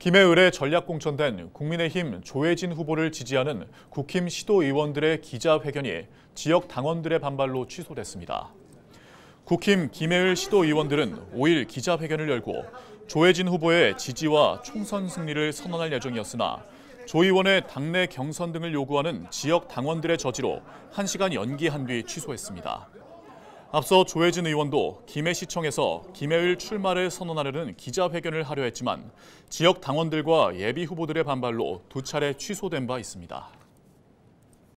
김해을에 전략공천된 국민의힘 조혜진 후보를 지지하는 국힘 시도의원들의 기자회견이 지역 당원들의 반발로 취소됐습니다. 국힘 김해을 시도의원들은 5일 기자회견을 열고 조혜진 후보의 지지와 총선 승리를 선언할 예정이었으나 조 의원의 당내 경선 등을 요구하는 지역 당원들의 저지로 1시간 연기한 뒤 취소했습니다. 앞서 조혜진 의원도 김해시청에서 김해을 출마를 선언하려는 기자회견을 하려 했지만 지역 당원들과 예비 후보들의 반발로 두 차례 취소된 바 있습니다.